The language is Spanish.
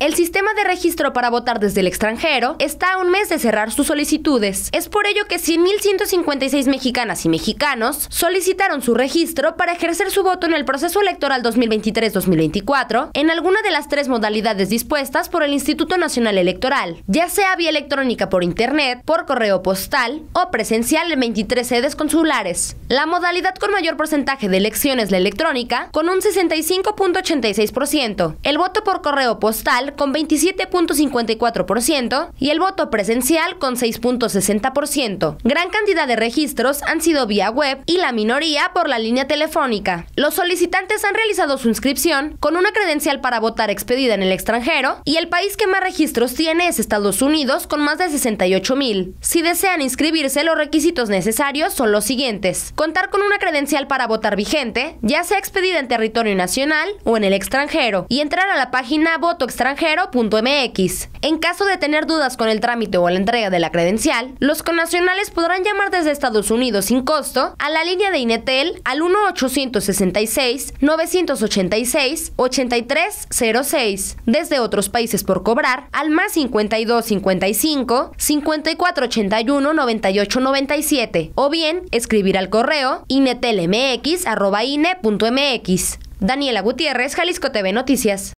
El sistema de registro para votar desde el extranjero está a un mes de cerrar sus solicitudes. Es por ello que 100.156 mexicanas y mexicanos solicitaron su registro para ejercer su voto en el proceso electoral 2023-2024 en alguna de las tres modalidades dispuestas por el Instituto Nacional Electoral, ya sea vía electrónica por internet, por correo postal o presencial en 23 sedes consulares. La modalidad con mayor porcentaje de elecciones la electrónica, con un 65.86%. El voto por correo postal con 27.54% y el voto presencial con 6.60%. Gran cantidad de registros han sido vía web y la minoría por la línea telefónica. Los solicitantes han realizado su inscripción con una credencial para votar expedida en el extranjero y el país que más registros tiene es Estados Unidos con más de 68.000. Si desean inscribirse, los requisitos necesarios son los siguientes. Contar con una credencial para votar vigente, ya sea expedida en territorio nacional o en el extranjero, y entrar a la página Voto Extranjero en caso de tener dudas con el trámite o la entrega de la credencial, los connacionales podrán llamar desde Estados Unidos sin costo a la línea de Inetel al 1-866-986-8306, desde otros países por cobrar al más 52 55 9897 o bien escribir al correo inetelmx.ine.mx. Daniela Gutiérrez, Jalisco TV Noticias.